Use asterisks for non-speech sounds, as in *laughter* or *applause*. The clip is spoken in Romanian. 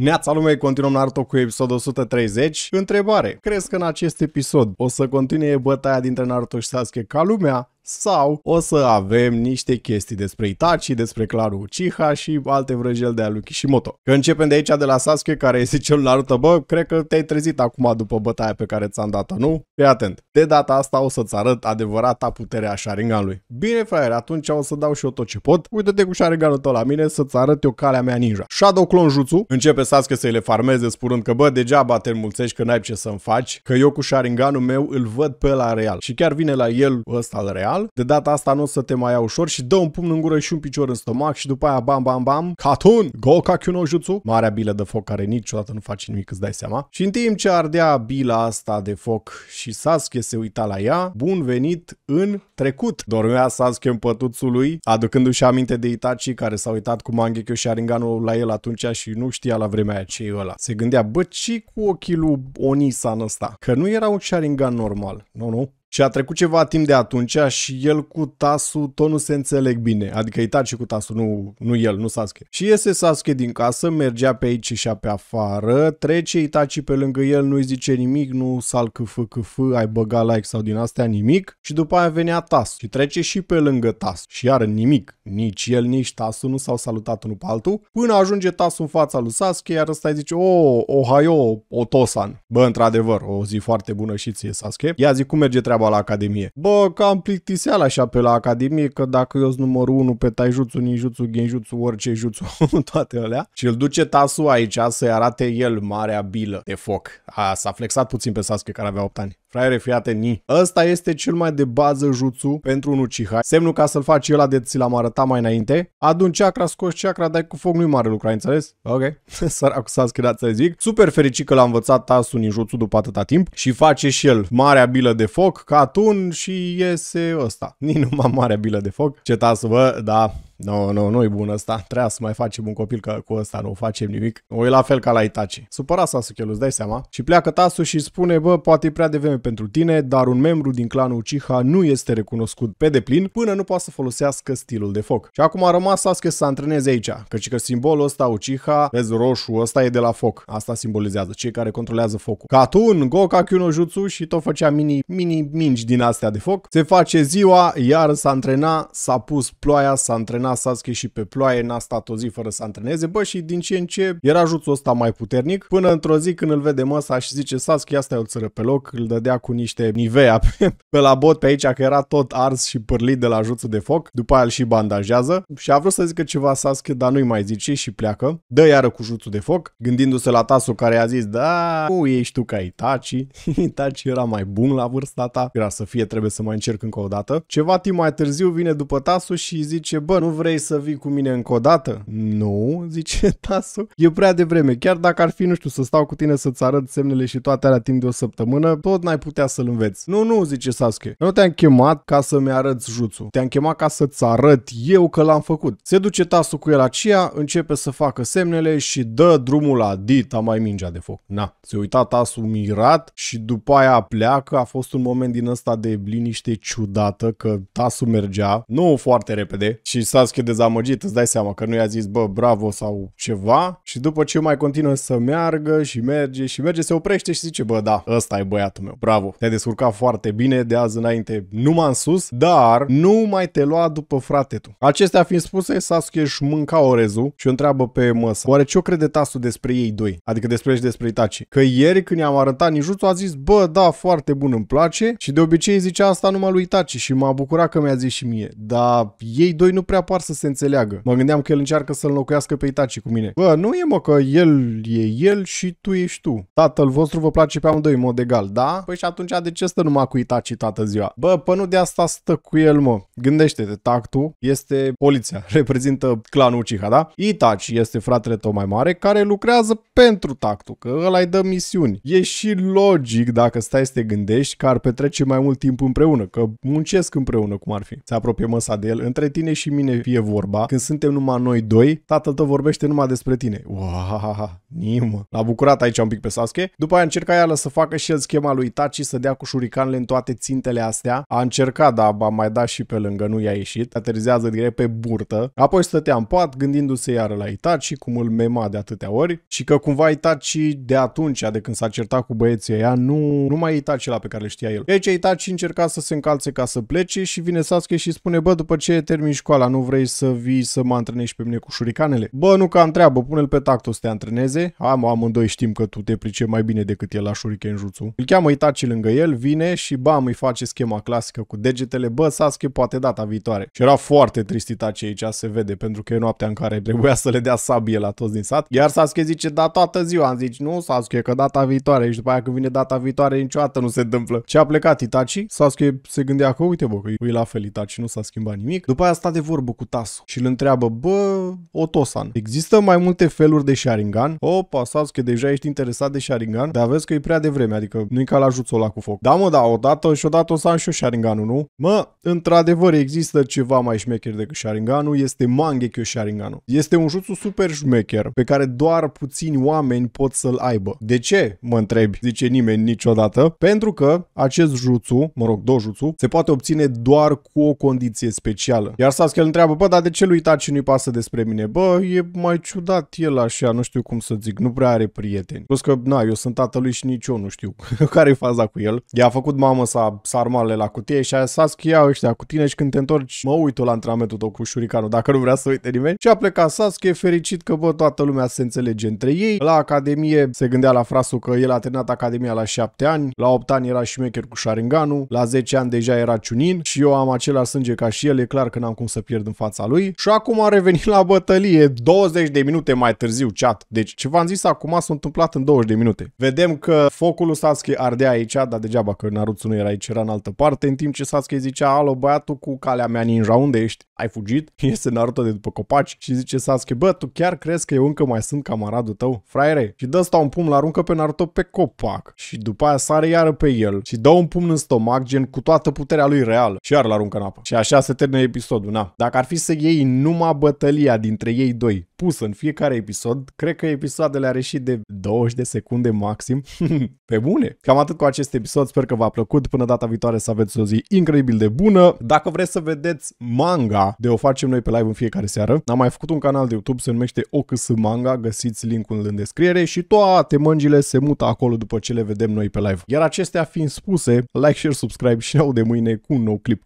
Neața lumei, continuăm Naruto cu episodul 130. Întrebare, crezi că în acest episod o să continue bătaia dintre Naruto și Sasuke ca lumea sau o să avem niște chestii despre Itachi, despre Claru Uchiha și alte vrăjeli de a lui Kishimoto. Că începem de aici de la Sasuke care este *laughs* cel Naruto, bă, cred că te-ai trezit acum după bătaia pe care ți-am dat-o, nu? Fii atent. De data asta o să-ți arăt adevărata puterea a Sharinganului. Bine, fraier, atunci o să dau și eu tot ce pot. Uite-te cu Sharinganul tău la mine să-ți arăt eu calea mea ninja. Shadow Clone Jutsu începe Sasuke să le farmeze spunând că bă, degeaba te înmulțești că n-ai ce să-mi faci, că eu cu Sharinganul meu îl văd pe la real. Și chiar vine la el ăsta real real. De data asta nu o să te mai ia ușor și dă un pumn în gură și un picior în stomac și după aia bam bam bam. Katun! Gokaku no jutsu! Marea bilă de foc care niciodată nu face nimic, îți dai seama. Și în timp ce ardea bila asta de foc și Sasuke se uita la ea, bun venit în trecut. Dormea Sasuke în pătuțul lui, aducându-și aminte de Itachi care s-a uitat cu Mangekyo și Aringanul la el atunci și nu știa la vremea aia ce e ăla. Se gândea, bă, ce cu ochii lui Onisan ăsta? Că nu era un Sharingan normal. Nu, no, nu. No. Și a trecut ceva timp de atunci și el cu Tasu tot nu se înțeleg bine. Adică Itachi cu Tasu, nu, nu el, nu Sasuke. Și iese Sasuke din casă, mergea pe aici și pe afară, trece Itachi pe lângă el, nu-i zice nimic, nu sal câf, câf, ai băga like sau din astea nimic. Și după aia venea Tasu și trece și pe lângă Tasu. Și iar nimic. Nici el, nici Tasu nu s-au salutat unul pe altul. Până ajunge Tasu în fața lui Sasuke, iar ăsta îi zice, o, oh, ohayo, Otosan. Bă, într-adevăr, o zi foarte bună și ție, Sasuke. Ia zic, cum merge treaba treaba la Academie. Bă, cam plictiseală așa pe la Academie, că dacă eu sunt numărul 1 pe taijutsu, ninjutsu, genjutsu, orice jutsu, *laughs* toate alea. Și îl duce Tasu aici să-i arate el marea bilă de foc. A, s-a flexat puțin pe Sasuke care avea 8 ani. Fraiere, fii ni. Ăsta este cel mai de bază jutsu pentru un Uchiha. Semnul ca să-l faci ăla de ți l-am arătat mai înainte. Adun chakra, scoși chakra, dai cu foc, nu-i mare lucru, ai înțeles? Ok. *laughs* Săracu s-a schirat să zic. Super fericit că l-a învățat Tasu ninjutsu după atâta timp și face și el marea bilă de foc, catun și iese ăsta. *laughs* Nici numai marea bilă de foc. Ce Tasu, bă, da, nu, no, nu, no, nu-i bun asta. trebuia să mai facem un copil că cu ăsta nu facem nimic. O e la fel ca la Itachi. Supăra Sasuke, îți dai seama? Și pleacă Tasu și spune, bă, poate e prea devreme pentru tine, dar un membru din clanul Uchiha nu este recunoscut pe deplin până nu poate să folosească stilul de foc. Și acum a rămas Sasuke să se antreneze aici, căci că simbolul ăsta Uchiha, vezi roșu, ăsta e de la foc. Asta simbolizează cei care controlează focul. Katun, Goka, Kyuno Jutsu și tot făcea mini, mini mingi din astea de foc. Se face ziua, iar s-a antrenat, s-a pus ploaia, s-a antrenat n-a stat și pe ploaie, n-a stat o zi fără să antreneze, bă, și din ce în ce era juțul ăsta mai puternic, până într-o zi când îl vede măsa și zice Sasuke, asta e îl țără pe loc, îl dădea cu niște nivea pe, *laughs* pe la bot pe aici, că era tot ars și pârlit de la juțul de foc, după aia îl și bandajează și a vrut să zică ceva Sasuke, dar nu-i mai zice și pleacă, dă iară cu juțul de foc, gândindu-se la Tasu care a zis, da, nu ești tu ca Itachi, *laughs* Itachi era mai bun la vârsta ta, era să fie, trebuie să mai încerc încă o dată. Ceva timp mai târziu vine după Tasu și zice, bă, nu vrei să vii cu mine încă o dată? Nu, zice *laughs* Tasu. E prea devreme, chiar dacă ar fi, nu știu, să stau cu tine să-ți arăt semnele și toate alea timp de o săptămână, tot n-ai putea să-l înveți. Nu, nu, zice Sasuke. Nu te-am chemat ca să-mi arăți jutsu. Te-am chemat ca să-ți arăt eu că l-am făcut. Se duce Tasu cu el aceea, începe să facă semnele și dă drumul la Dita mai mingea de foc. Na, se uita Tasu mirat și după aia pleacă. A fost un moment din ăsta de liniște ciudată că Tasu mergea, nu foarte repede, și Sasuke fost că dezamăgit, îți dai seama că nu i-a zis, bă, bravo sau ceva și după ce mai continuă să meargă și merge și merge, se oprește și zice, bă, da, ăsta e băiatul meu, bravo, te-ai descurcat foarte bine de azi înainte m-am sus, dar nu mai te lua după frate tu. Acestea fiind spuse, Sasuke își mânca orezul și o întreabă pe măsa, oare ce o crede tasu despre ei doi, adică despre și despre Itachi? Că ieri când i-am arătat Nijutsu a zis, bă, da, foarte bun, îmi place și de obicei zicea asta numai lui Itachi și m-a bucurat că mi-a zis și mie, dar ei doi nu prea par doar să se înțeleagă. Mă gândeam că el încearcă să-l locuiască pe Itachi cu mine. Bă, nu e mă că el e el și tu ești tu. Tatăl vostru vă place pe amândoi în mod egal, da? Păi și atunci de ce stă numai cu Itachi toată ziua? Bă, pă nu de asta stă cu el, mă. Gândește-te, tactul este poliția, *laughs* reprezintă clanul Uchiha, da? Itachi este fratele tău mai mare care lucrează pentru tactul, că ăla îi dă misiuni. E și logic dacă stai să te gândești că ar petrece mai mult timp împreună, că muncesc împreună, cum ar fi. Se apropie măsa de el, între tine și mine fie vorba, când suntem numai noi doi, tatăl tău vorbește numai despre tine. Uahaha, nimă. L-a bucurat aici un pic pe Sasuke. După aia încerca iară să facă și el schema lui Itachi să dea cu șuricanele în toate țintele astea. A încercat, dar a mai dat și pe lângă, nu i-a ieșit. Aterizează direct pe burtă. Apoi stătea în pat gândindu-se iară la Itachi, cum îl mema de atâtea ori și că cumva Itachi de atunci, de când s-a certat cu băieții ea, nu, nu mai e Itachi la pe care le știa el. Aici Itachi încerca să se încalțe ca să plece și vine Sasuke și spune, bă, după ce termin școala, nu vrei să vii să mă antrenești pe mine cu șuricanele? Bă, nu ca treabă, pune-l pe tacto să te antreneze. Am, amândoi știm că tu te pricepi mai bine decât el la shuriken jutsu. Îl cheamă Itachi lângă el, vine și bam, îi face schema clasică cu degetele. Bă, Sasuke poate data viitoare. Și era foarte trist Itachi aici, se vede, pentru că e noaptea în care trebuia să le dea sabie la toți din sat. Iar Sasuke zice, da, toată ziua. Am zis, nu, Sasuke, că data viitoare. Și după aia când vine data viitoare, niciodată nu se întâmplă. Ce a plecat Itachi, Sasuke se gândea că, uite, bă, că e la fel Itachi, nu s-a schimbat nimic. După aia a stat de vorbă cu Tasu și îl întreabă, bă, Otosan, există mai multe feluri de Sharingan? Opa, Sasuke, deja ești interesat de Sharingan, dar vezi că e prea devreme, adică nu-i ca la jutsu ăla cu foc. Da, mă, da, odată și odată o să am și eu Sharinganul, nu? Mă, într-adevăr, există ceva mai șmecher decât Sharinganul, este Mangekyo Sharinganul. Este un jutsu super șmecher, pe care doar puțini oameni pot să-l aibă. De ce, mă întrebi, zice nimeni niciodată? Pentru că acest jutsu, mă rog, dojutsu, se poate obține doar cu o condiție specială. Iar Sasuke îl întreabă întreabă, bă, dar de ce lui uitat nu-i pasă despre mine? Bă, e mai ciudat el așa, nu știu cum să zic, nu prea are prieteni. Plus că, na, eu sunt tatălui și nici eu nu știu *laughs* care-i faza cu el. I-a făcut mamă să sarmale la cutie și a zis că iau ăștia cu tine și când te întorci, mă uit la antrenamentul tău cu șuricanul, dacă nu vrea să uite nimeni. Și a plecat Sasuke e fericit că, bă, toată lumea se înțelege între ei. La academie se gândea la frasul că el a terminat academia la 7 ani, la 8 ani era și mecher cu Sharinganu, la 10 ani deja era Chunin și eu am același sânge ca și el, e clar că n-am cum să pierd în fața lui și acum a revenit la bătălie 20 de minute mai târziu chat. Deci ce v-am zis acum s-a întâmplat în 20 de minute. Vedem că focul lui Sasuke ardea aici, dar degeaba că Naruto nu era aici, era în altă parte, în timp ce Sasuke zicea, alo băiatul cu calea mea ninja, unde ești? Ai fugit? *laughs* Este Naruto de după copaci și zice Sasuke, bă, tu chiar crezi că eu încă mai sunt camaradul tău? Fraiere, și dă un pumn, la aruncă pe Naruto pe copac și după aia sare iară pe el și dă un pumn în stomac, gen cu toată puterea lui real și iar l-aruncă în apă. Și așa se termină episodul, na. Dacă ar fi fi să iei numai bătălia dintre ei doi, pusă în fiecare episod, cred că episoadele are și de 20 de secunde maxim, *laughs* pe bune. Cam atât cu acest episod, sper că v-a plăcut, până data viitoare să aveți o zi incredibil de bună. Dacă vreți să vedeți manga, de o facem noi pe live în fiecare seară, am mai făcut un canal de YouTube, se numește OKS Manga, găsiți linkul în descriere și toate mângile se mută acolo după ce le vedem noi pe live. Iar acestea fiind spuse, like, share, subscribe și ne de mâine cu un nou clip.